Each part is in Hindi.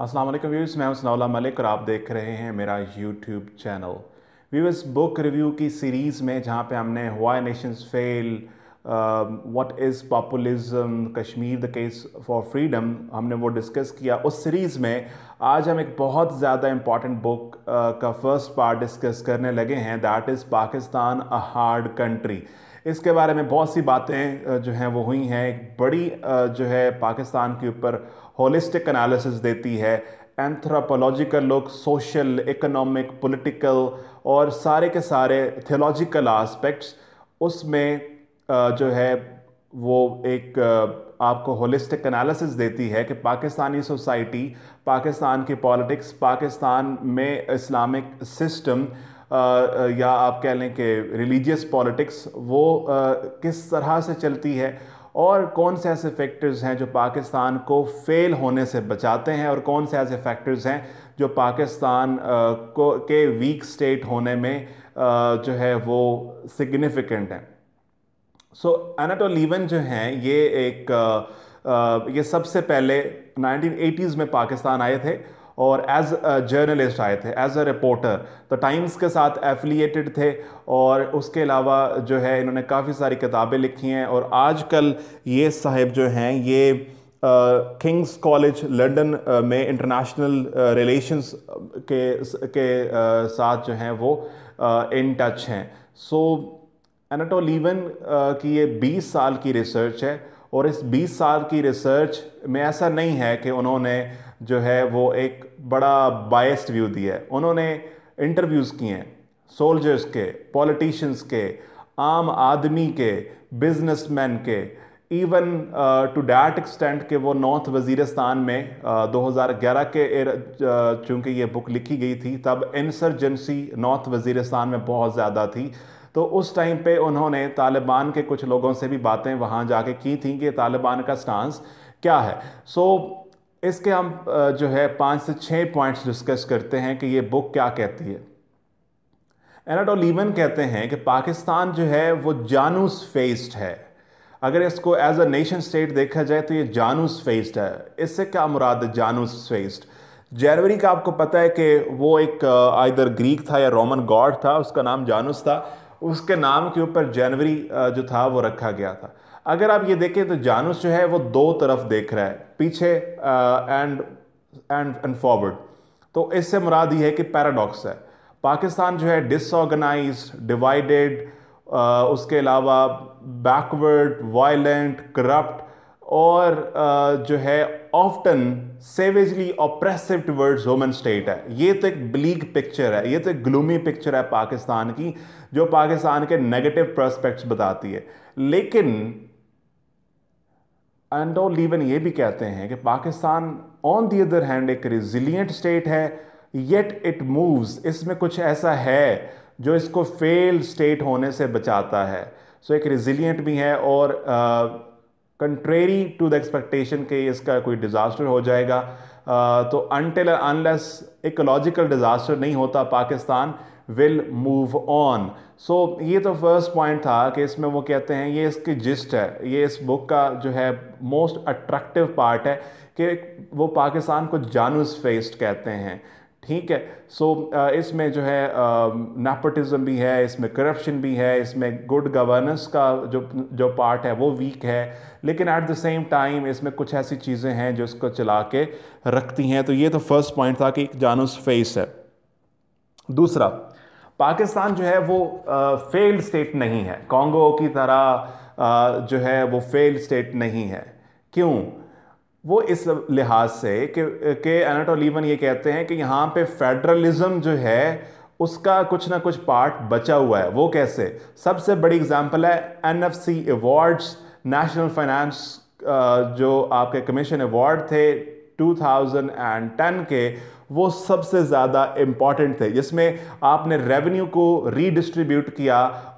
अस्सलाम वालेकुम व्यूर्स मैं उसनौला मलिक और आप देख रहे हैं मेरा YouTube channel viewers book review की सीरीज़ में जहाँ पे हमने why nations fail what is populism Kashmir the case for freedom हमने वो डिस्कस किया उस सीरीज़ में आज हम एक बहुत ज़्यादा इम्पॉर्टेंट बुक uh, का फर्स्ट पार्ट डिस्कस करने लगे हैं that is Pakistan a hard country इसके बारे में बहुत सी बातें uh, जो हैं वो हुई हैं एक बड़ी uh, जो है पाकिस्तान के ऊपर होलिस्टिक एनालिसिस देती है एंथ्रोपोलॉजिकल लोग सोशल इकोनॉमिक पॉलिटिकल और सारे के सारे थियोलॉजिकल आस्पेक्ट्स उसमें जो है वो एक आपको होलिस्टिक एनालिसिस देती है कि पाकिस्तानी सोसाइटी पाकिस्तान की पॉलिटिक्स पाकिस्तान में इस्लामिक सिस्टम या आप कह लें कि रिलीजियस पॉलिटिक्स वो किस तरह से चलती है और कौन से ऐसे फैक्टर्स हैं जो पाकिस्तान को फेल होने से बचाते हैं और कौन से ऐसे फैक्टर्स हैं जो पाकिस्तान को के वीक स्टेट होने में जो है वो सिग्निफिकेंट हैं सो एनाटोलीवन जो हैं ये एक ये सबसे पहले 1980s में पाकिस्तान आए थे और एज जर्नलिस्ट आए थे एज अ रिपोर्टर तो टाइम्स के साथ एफिलिएटेड थे और उसके अलावा जो है इन्होंने काफ़ी सारी किताबें लिखी हैं और आजकल ये साहिब जो हैं ये किंग्स कॉलेज लंदन में इंटरनेशनल रिलेशंस uh, के के uh, साथ जो हैं वो इन टच हैं सो एनाटोलीवन की ये 20 साल की रिसर्च है और इस 20 साल की रिसर्च में ऐसा नहीं है कि उन्होंने जो है वो एक बड़ा बायस्ड व्यू दिया है उन्होंने इंटरव्यूज़ किए हैं सोल्जर्स के पॉलिटिशियंस के आम आदमी के बिजनेसमैन के इवन टू डैट एक्सटेंट कि वो नॉर्थ वजीरस्तान में uh, 2011 के एर uh, चूँकि ये बुक लिखी गई थी तब इंसर्जेंसी नॉर्थ वजीरस्तान में बहुत ज़्यादा थी तो उस टाइम पे उन्होंने तालिबान के कुछ लोगों से भी बातें वहाँ जाके की थी कि तालिबान का स्टांस क्या है सो so, इसके हम जो है पाँच से छः पॉइंट्स डिस्कस करते हैं कि ये बुक क्या कहती है एनाडोलीवन कहते हैं कि पाकिस्तान जो है वो जानूस फेस्ड है अगर इसको एज अ नेशन स्टेट देखा जाए तो ये जानूस फेस्ड है इससे क्या मुराद है जानूस फेस्ड जनवरी का आपको पता है कि वो एक आइदर ग्रीक था या रोमन गॉड था उसका नाम जानूस था उसके नाम के ऊपर जनवरी जो था वो रखा गया था अगर आप ये देखें तो जानुस जो है वो दो तरफ देख रहा है पीछे एंड एंड एंड फॉरवर्ड तो इससे मुराद ये है कि पैराडॉक्स है पाकिस्तान जो है डिसऑर्गेनाइज डिवाइडेड उसके अलावा बैकवर्ड वायलेंट करप्ट और आ, जो है often savagely oppressive towards women state है ये तो एक ब्लीक पिक्चर है ये तो एक ग्लूमी पिक्चर है पाकिस्तान की जो पाकिस्तान के नेगेटिव प्रोस्पेक्ट्स बताती है लेकिन एंड और लीवन ये भी कहते हैं कि Pakistan on the other hand एक रिजिलियंट स्टेट है येट इट मूव्स इसमें कुछ ऐसा है जो इसको फेल स्टेट होने से बचाता है सो so, एक रिजिलियंट भी है और कंट्रेरी टू द एक्सपेक्टेशन के इसका कोई डिज़ास्टर हो जाएगा uh, तो अनटिल अनलेस इकोलॉजिकल डिज़ास्टर नहीं होता Pakistan will move on so ये तो फर्स्ट पॉइंट था कि इसमें वो कहते हैं ये इसकी जिस्ट है ये इस बुक का जो है मोस्ट अट्रैक्टिव पार्ट है कि वो पाकिस्तान को जानूस फेस्ड कहते हैं ठीक है सो so, इसमें जो है नेपोटिज़म भी है इसमें करप्शन भी है इसमें गुड गवर्नेंस का जो जो पार्ट है वो वीक है लेकिन एट द सेम टाइम इसमें कुछ ऐसी चीज़ें हैं जो इसको चला के रखती हैं तो ये तो फर्स्ट पॉइंट था कि एक जानूस फेस है दूसरा पाकिस्तान जो है वो फेल्ड स्टेट नहीं है कॉन्गो की तरह आ, जो है वो फेल्ड स्टेट नहीं है क्यों वो इस लिहाज से कि के एनाटोलीवन ये कहते हैं कि यहाँ पे फेडरलिज्म जो है उसका कुछ ना कुछ पार्ट बचा हुआ है वो कैसे सबसे बड़ी एग्जांपल है एनएफसी अवार्ड्स नेशनल फाइनेंस जो आपके कमीशन अवार्ड थे 2010 के वो सबसे ज़्यादा इम्पॉर्टेंट थे जिसमें आपने रेवेन्यू को रीडिस्ट्रीब्यूट किया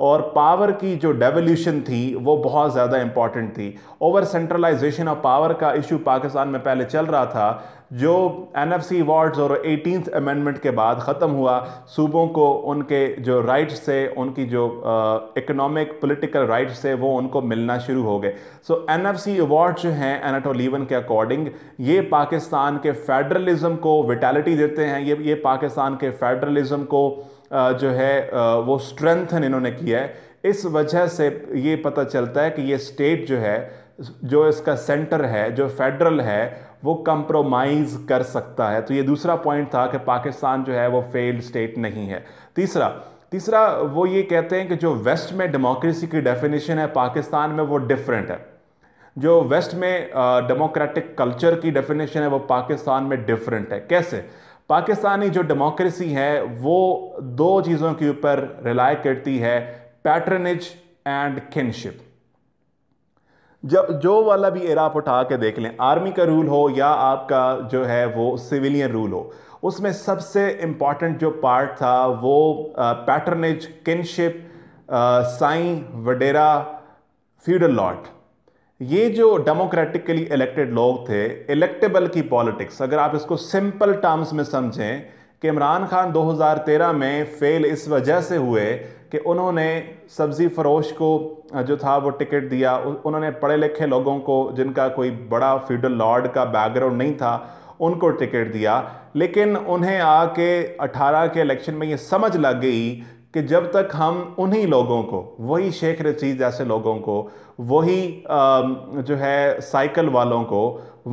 और पावर की जो डेवोल्यूशन थी वो बहुत ज़्यादा इम्पॉर्टेंट थी ओवर सेंट्रलाइजेशन ऑफ पावर का इशू पाकिस्तान में पहले चल रहा था जो एन एफ सी वार्ड्स और एटीनथ अमेंडमेंट के बाद ख़त्म हुआ सूबों को उनके जो राइट्स से उनकी जो इकोनॉमिक पॉलिटिकल राइट्स से वो उनको मिलना शुरू हो गए so N F C award जो हैं एनाटोलीवन के अकॉर्डिंग ये पाकिस्तान के फेडरलिज्म को विटैलिटी देते हैं ये ये पाकिस्तान के फेडरलिज्म को आ, जो है आ, वो स्ट्रेंथन इन्होंने किया है इस वजह से ये पता चलता है कि ये स्टेट जो है जो इसका सेंटर है जो फेडरल है वो कंप्रोमाइज़ कर सकता है तो ये दूसरा पॉइंट था कि पाकिस्तान जो है वो फेल्ड स्टेट नहीं है तीसरा तीसरा वो ये कहते हैं कि जो वेस्ट में डेमोक्रेसी की डेफिनेशन है पाकिस्तान में वो डिफरेंट है जो वेस्ट में डेमोक्रेटिक कल्चर की डेफिनेशन है वो पाकिस्तान में डिफरेंट है कैसे पाकिस्तानी जो डेमोक्रेसी है वो दो चीज़ों के ऊपर रिलाई करती है पैटर्नेज एंड किनशिप जब जो वाला भी एरा आप उठा के देख लें आर्मी का रूल हो या आपका जो है वो सिविलियन रूल हो उसमें सबसे इम्पॉर्टेंट जो पार्ट था वो पैटर्नेज किनशिप साई वडेरा फ्यूडल लॉट ये जो डेमोक्रेटिकली इलेक्टेड लोग थे इलेक्टेबल की पॉलिटिक्स अगर आप इसको सिंपल टर्म्स में समझें कि इमरान खान 2013 में फ़ेल इस वजह से हुए कि उन्होंने सब्ज़ी फरोश को जो था वो टिकट दिया उन्होंने पढ़े लिखे लोगों को जिनका कोई बड़ा फ्यूडल लॉर्ड का बैकग्राउंड नहीं था उनको टिकट दिया लेकिन उन्हें आके 18 के इलेक्शन में ये समझ लग गई कि जब तक हम उन्हीं लोगों को वही शेख रचीज जैसे लोगों को वही जो है साइकिल वालों को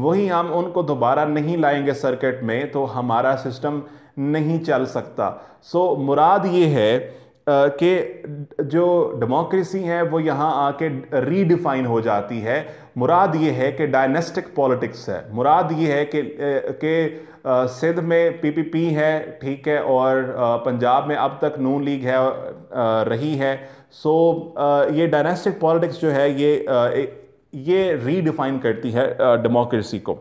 वही हम उनको दोबारा नहीं लाएंगे सर्किट में तो हमारा सिस्टम नहीं चल सकता सो so, मुराद ये है कि जो डेमोक्रेसी है वो यहाँ आके रीडिफाइन हो जाती है मुराद ये है कि डायनेस्टिक पॉलिटिक्स है मुराद ये है कि के सिंध में पीपीपी है ठीक है और पंजाब में अब तक नून लीग है रही है सो ये डायनेस्टिक पॉलिटिक्स जो है ये ये रीडिफाइन करती है डेमोक्रेसी को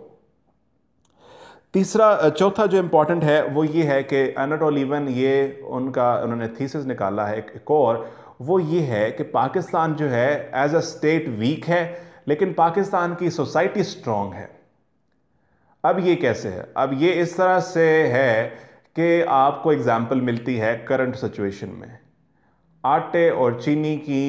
तीसरा चौथा जो इम्पॉर्टेंट है वो ये है कि एनाटोल इवन ये उनका उन्होंने थीसिस निकाला है एक और वो ये है कि पाकिस्तान जो है एज अ स्टेट वीक है लेकिन पाकिस्तान की सोसाइटी स्ट्रॉन्ग है अब ये कैसे है अब ये इस तरह से है कि आपको एग्ज़ाम्पल मिलती है करंट सिचुएशन में आटे और चीनी की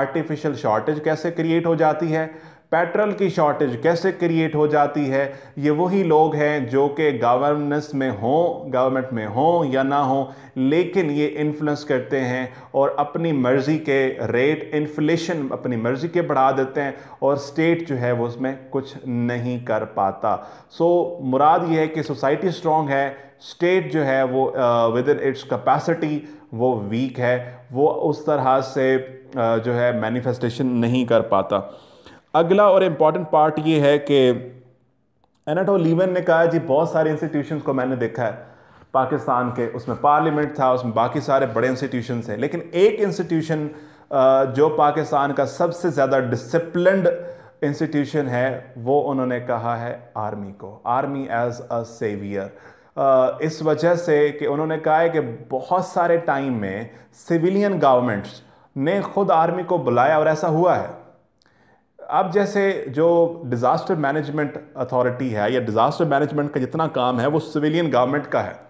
आर्टिफिशियल शॉर्टेज कैसे क्रिएट हो जाती है पेट्रोल की शॉर्टेज कैसे क्रिएट हो जाती है ये वही लोग हैं जो कि गवर्नेंस में हों गवर्नमेंट में हों या ना हों लेकिन ये इन्फ्लुएंस करते हैं और अपनी मर्ज़ी के रेट इन्फ्लेशन अपनी मर्ज़ी के बढ़ा देते हैं और स्टेट जो है वो उसमें कुछ नहीं कर पाता सो so, मुराद ये है कि सोसाइटी स्ट्रॉन्ग है स्टेट जो है वो विद इन इट्स कैपेसिटी वो वीक है वो उस तरह से uh, जो है मैनिफेस्टेशन नहीं कर पाता अगला और इम्पॉर्टेंट पार्ट ये है कि एनाटो लीवन ने कहा जी बहुत सारे इंस्टीट्यूशन को मैंने देखा है पाकिस्तान के उसमें पार्लियामेंट था उसमें बाकी सारे बड़े इंस्टीट्यूशन हैं लेकिन एक इंस्टीट्यूशन जो पाकिस्तान का सबसे ज़्यादा डिसप्लेंड इंस्टीट्यूशन है वो उन्होंने कहा है आर्मी को आर्मी एज अ सेवियर इस वजह से कि उन्होंने कहा है कि बहुत सारे टाइम में सिविलियन गवर्नमेंट्स ने ख़ुद आर्मी को बुलाया और ऐसा हुआ है अब जैसे जो डिज़ास्टर मैनेजमेंट अथॉरिटी है या डिज़ास्टर मैनेजमेंट का जितना काम है वो सिविलियन गवर्नमेंट का है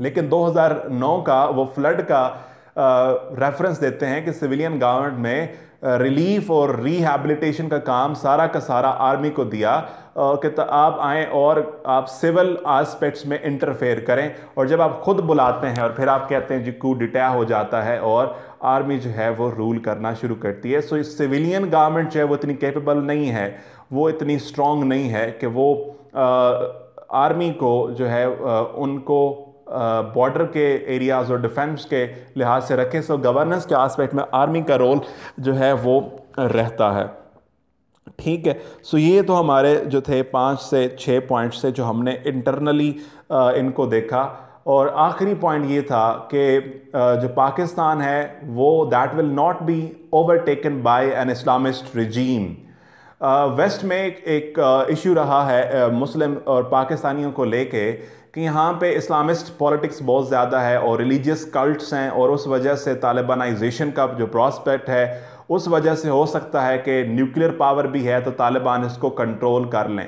लेकिन 2009 का वो फ्लड का रेफरेंस देते हैं कि सिविलियन गवर्नमेंट में रिलीफ और रिहेबिलिटेशन का काम सारा का सारा आर्मी को दिया कि आप आएँ और आप सिविल आस्पेक्ट्स में इंटरफेयर करें और जब आप ख़ुद बुलाते हैं और फिर आप कहते हैं जी कू डिटया हो जाता है और आर्मी जो है वो रूल करना शुरू करती है सो सिविलियन गवर्नमेंट जो है वो इतनी कैपेबल नहीं है वो इतनी स्ट्रॉन्ग नहीं है कि वो आ, आर्मी को जो है आ, उनको बॉर्डर के एरियाज़ और डिफेंस के लिहाज से रखें सो गवर्नेंस के आस्पेक्ट में आर्मी का रोल जो है वो रहता है ठीक है सो ये तो हमारे जो थे पाँच से छः पॉइंट्स थे जो हमने इंटरनली इनको देखा और आखिरी पॉइंट ये था कि जो पाकिस्तान है वो that will not be overtaken by an Islamist regime west में एक इशू रहा है मुस्लिम और पाकिस्तानियों को लेके कि यहाँ पे इस्लामिस्ट पॉलिटिक्स बहुत ज़्यादा है और रिलीजियस कल्ट्स हैं और उस वजह से तालिबानाइजेशन का जो प्रॉस्पेक्ट है उस वजह से हो सकता है कि न्यूक्लियर पावर भी है तो तालिबान इसको कंट्रोल कर लें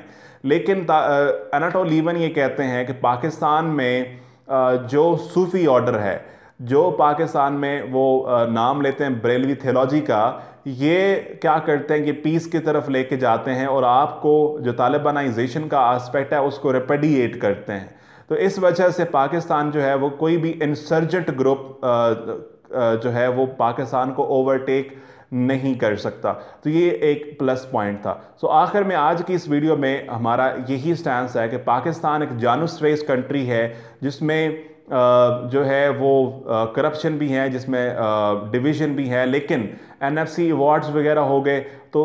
लेकिन अनाटो लीवन ये कहते हैं कि पाकिस्तान में जो सूफ़ी ऑर्डर है जो पाकिस्तान में वो नाम लेते हैं ब्रेलवी थेलॉजी का ये क्या करते हैं कि पीस की तरफ लेके जाते हैं और आपको जो तालिबानाइजेशन का एस्पेक्ट है उसको रिपेडिएट करते हैं तो इस वजह से पाकिस्तान जो है वो कोई भी इंसर्जेंट ग्रुप जो है वो पाकिस्तान को ओवरटेक नहीं कर सकता तो ये एक प्लस पॉइंट था सो आखिर में आज की इस वीडियो में हमारा यही स्टैंड है कि पाकिस्तान एक जानूस रेस कंट्री है जिसमें जो है वो करप्शन भी है जिसमें डिवीज़न भी है लेकिन एन एफ सी अवार्ड्स वगैरह हो गए तो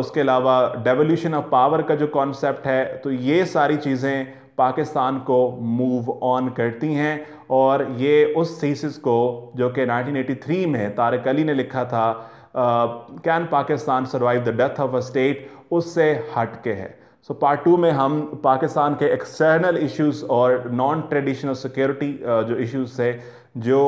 उसके अलावा डेवोल्यूशन ऑफ पावर का जो कॉन्सेप्ट है तो ये सारी चीज़ें पाकिस्तान को मूव ऑन करती हैं और ये उस थीसिस को जो कि 1983 में तारक अली ने लिखा था can Pakistan survive the death of a state उससे हट के है सो पार्ट टू में हम पाकिस्तान के एक्सटर्नल इश्यूज और नॉन ट्रेडिशनल सिक्योरिटी जो इश्यूज थे जो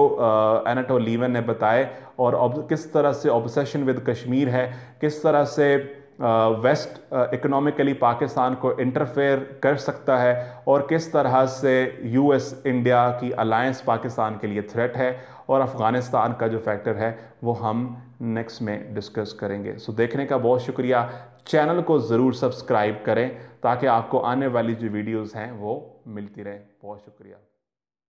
एनाटो लीवन ने बताए और किस तरह से ऑब्सेशन विद कश्मीर है किस तरह से वेस्ट इकोनॉमिकली पाकिस्तान को इंटरफेयर कर सकता है और किस तरह से यूएस इंडिया की अलायंस पाकिस्तान के लिए थ्रेट है और अफ़गानिस्तान का जो फैक्टर है वो हम नेक्स्ट में डिस्कस करेंगे सो so, देखने का बहुत शुक्रिया चैनल को ज़रूर सब्सक्राइब करें ताकि आपको आने वाली जो वीडियोज़ हैं वो मिलती रहें बहुत शुक्रिया